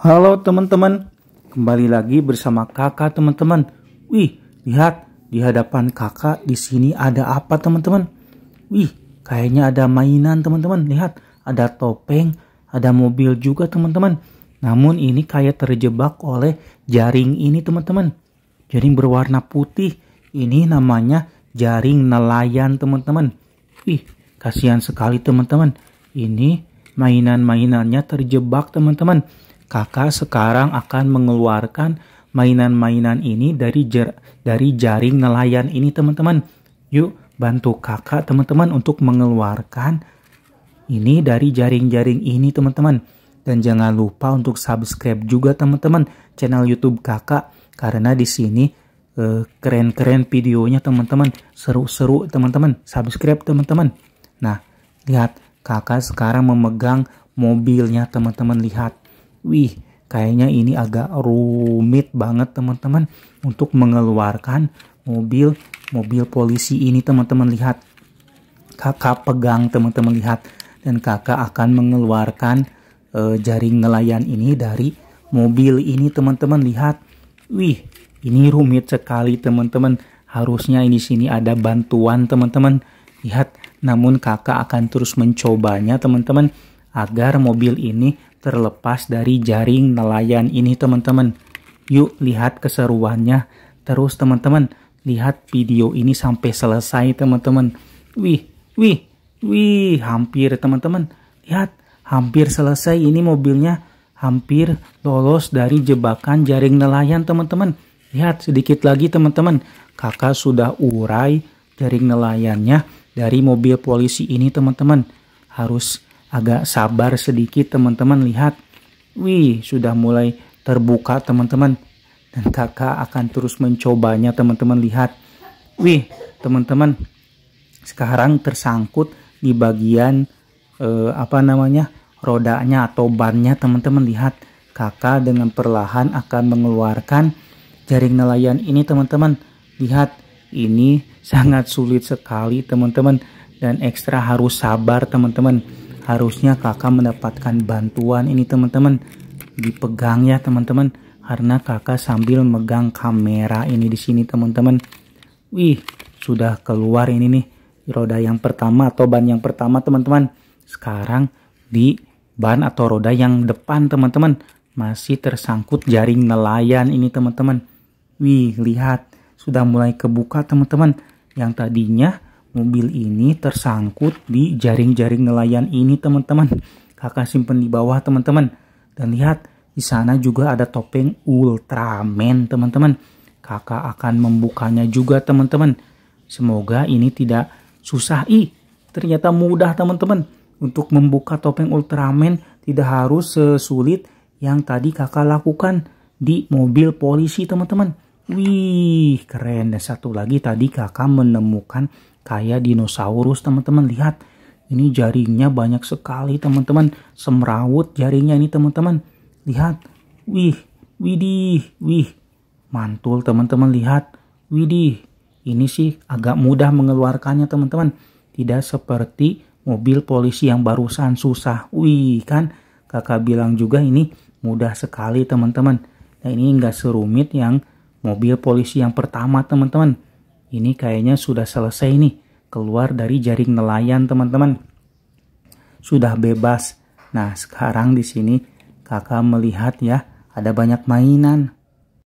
Halo teman-teman, kembali lagi bersama kakak teman-teman. Wih, lihat di hadapan kakak di sini ada apa teman-teman? Wih, kayaknya ada mainan teman-teman. Lihat, ada topeng, ada mobil juga teman-teman. Namun ini kayak terjebak oleh jaring ini teman-teman. Jaring berwarna putih. Ini namanya jaring nelayan teman-teman. Wih, kasihan sekali teman-teman. Ini mainan-mainannya terjebak teman-teman kakak sekarang akan mengeluarkan mainan-mainan ini dari jer dari jaring nelayan ini teman-teman. Yuk bantu kakak teman-teman untuk mengeluarkan ini dari jaring-jaring ini teman-teman. Dan jangan lupa untuk subscribe juga teman-teman channel YouTube kakak karena di sini eh, keren-keren videonya teman-teman, seru-seru teman-teman. Subscribe teman-teman. Nah, lihat kakak sekarang memegang mobilnya teman-teman lihat Wih, kayaknya ini agak rumit banget teman-teman untuk mengeluarkan mobil mobil polisi ini teman-teman lihat. Kakak pegang teman-teman lihat dan kakak akan mengeluarkan e, jaring nelayan ini dari mobil ini teman-teman lihat. Wih, ini rumit sekali teman-teman. Harusnya ini sini ada bantuan teman-teman. Lihat, namun kakak akan terus mencobanya teman-teman agar mobil ini terlepas dari jaring nelayan ini teman-teman. Yuk lihat keseruannya. Terus teman-teman, lihat video ini sampai selesai teman-teman. Wih, wih, wih, hampir teman-teman. Lihat, hampir selesai ini mobilnya. Hampir lolos dari jebakan jaring nelayan teman-teman. Lihat sedikit lagi teman-teman. Kakak sudah urai jaring nelayannya dari mobil polisi ini teman-teman. Harus agak sabar sedikit teman-teman lihat. Wih, sudah mulai terbuka teman-teman. Dan kakak akan terus mencobanya teman-teman lihat. Wih, teman-teman. Sekarang tersangkut di bagian eh, apa namanya? rodanya atau bannya teman-teman lihat. Kakak dengan perlahan akan mengeluarkan jaring nelayan ini teman-teman. Lihat, ini sangat sulit sekali teman-teman dan ekstra harus sabar teman-teman harusnya kakak mendapatkan bantuan ini teman-teman dipegang ya teman-teman karena kakak sambil megang kamera ini di sini teman-teman wih sudah keluar ini nih roda yang pertama atau ban yang pertama teman-teman sekarang di ban atau roda yang depan teman-teman masih tersangkut jaring nelayan ini teman-teman wih lihat sudah mulai kebuka teman-teman yang tadinya mobil ini tersangkut di jaring-jaring nelayan ini teman-teman. Kakak simpen di bawah teman-teman. Dan lihat di sana juga ada topeng Ultraman teman-teman. Kakak akan membukanya juga teman-teman. Semoga ini tidak susah. Ih, ternyata mudah teman-teman. Untuk membuka topeng Ultraman tidak harus sesulit yang tadi kakak lakukan di mobil polisi teman-teman. Wih, keren. Dan satu lagi tadi kakak menemukan kayak dinosaurus teman-teman lihat ini jarinya banyak sekali teman-teman semrawut jarinya ini teman-teman lihat wih widih wih mantul teman-teman lihat widih ini sih agak mudah mengeluarkannya teman-teman tidak seperti mobil polisi yang barusan susah wih kan kakak bilang juga ini mudah sekali teman-teman nah ini nggak serumit yang mobil polisi yang pertama teman-teman ini kayaknya sudah selesai nih, keluar dari jaring nelayan teman-teman. Sudah bebas. Nah sekarang di sini kakak melihat ya, ada banyak mainan.